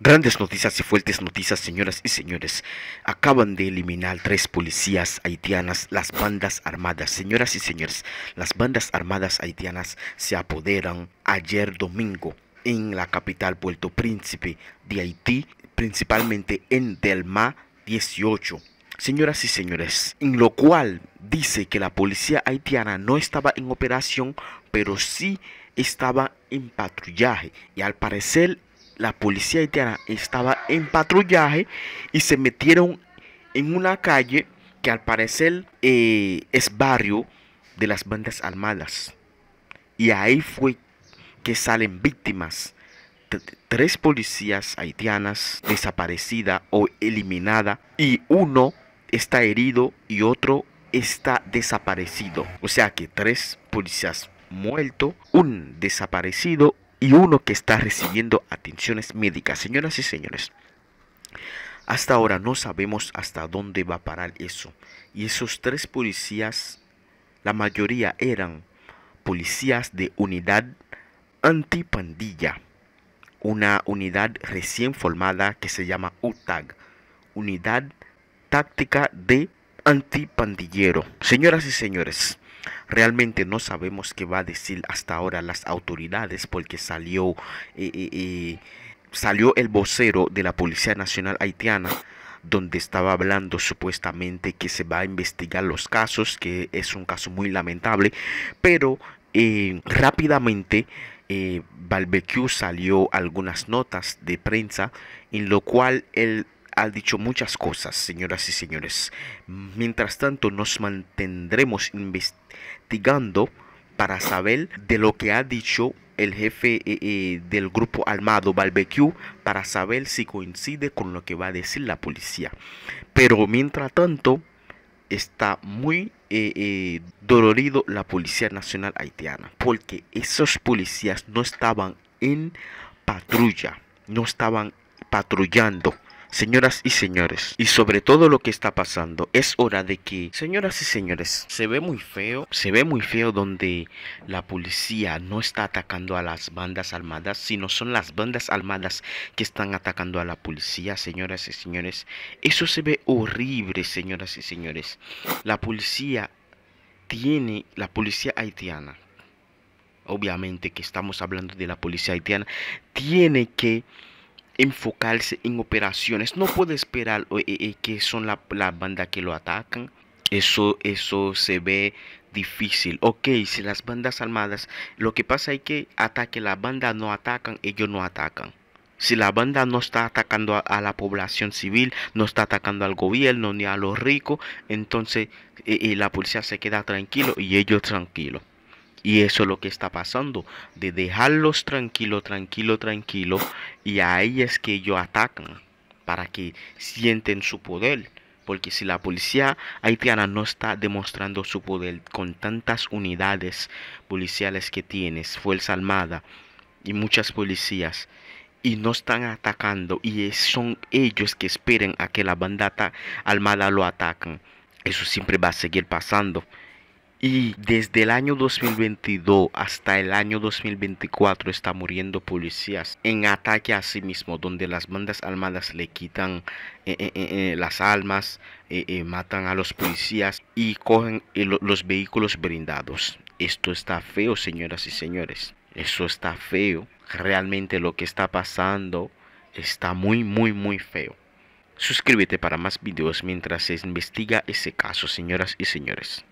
Grandes noticias y fuertes noticias, señoras y señores. Acaban de eliminar tres policías haitianas, las bandas armadas. Señoras y señores, las bandas armadas haitianas se apoderan ayer domingo en la capital Puerto Príncipe de Haití, principalmente en Delma 18. Señoras y señores, en lo cual dice que la policía haitiana no estaba en operación, pero sí estaba en patrullaje y al parecer la policía haitiana estaba en patrullaje y se metieron en una calle que al parecer eh, es barrio de las bandas armadas. Y ahí fue que salen víctimas. tres policías haitianas desaparecida o eliminada y uno está herido y otro está desaparecido. O sea que tres policías muertos, un desaparecido y uno que está recibiendo atenciones médicas. Señoras y señores, hasta ahora no sabemos hasta dónde va a parar eso. Y esos tres policías, la mayoría eran policías de unidad antipandilla, una unidad recién formada que se llama UTAG, Unidad Táctica de Antipandillero. Señoras y señores, Realmente no sabemos qué va a decir hasta ahora las autoridades porque salió, eh, eh, eh, salió el vocero de la Policía Nacional Haitiana donde estaba hablando supuestamente que se va a investigar los casos, que es un caso muy lamentable, pero rápidamente eh, salió algunas notas de prensa en lo cual él ha dicho muchas cosas, señoras y señores. Mientras tanto, nos mantendremos investigando para saber de lo que ha dicho el jefe eh, eh, del grupo armado Barbecue para saber si coincide con lo que va a decir la policía. Pero mientras tanto, está muy eh, dolorido la Policía Nacional Haitiana porque esos policías no estaban en patrulla, no estaban patrullando. Señoras y señores, y sobre todo lo que está pasando, es hora de que, señoras y señores, se ve muy feo, se ve muy feo donde la policía no está atacando a las bandas armadas, sino son las bandas armadas que están atacando a la policía, señoras y señores. Eso se ve horrible, señoras y señores. La policía tiene, la policía haitiana, obviamente que estamos hablando de la policía haitiana, tiene que enfocarse en operaciones. No puede esperar eh, eh, eh, que son las la banda que lo atacan. Eso, eso se ve difícil. Ok, si las bandas armadas, lo que pasa es que ataque la banda no atacan, ellos no atacan. Si la banda no está atacando a, la población civil, no está atacando al gobierno ni a los ricos, entonces la policía se queda tranquilo y ellos tranquilo Y eso es lo que está pasando, de dejarlos tranquilo, tranquilo, tranquilo, y ahí es que ellos atacan para que sienten su poder. Porque si la policía haitiana no está demostrando su poder con tantas unidades policiales que tienes, Fuerza Armada y muchas policías, y no están atacando y son ellos que esperan a que la banda armada lo ataquen. Eso siempre va a seguir pasando. Y desde el año 2022 hasta el año 2024 está muriendo policías en ataque a sí mismo, donde las bandas armadas le quitan eh, eh, eh, las almas, matan a los policías y cogen los vehículos brindados. Esto está feo, señoras y señores. Eso está feo. Realmente lo que está pasando está muy, muy, muy feo. Suscríbete para más videos mientras se investiga ese caso, señoras y señores.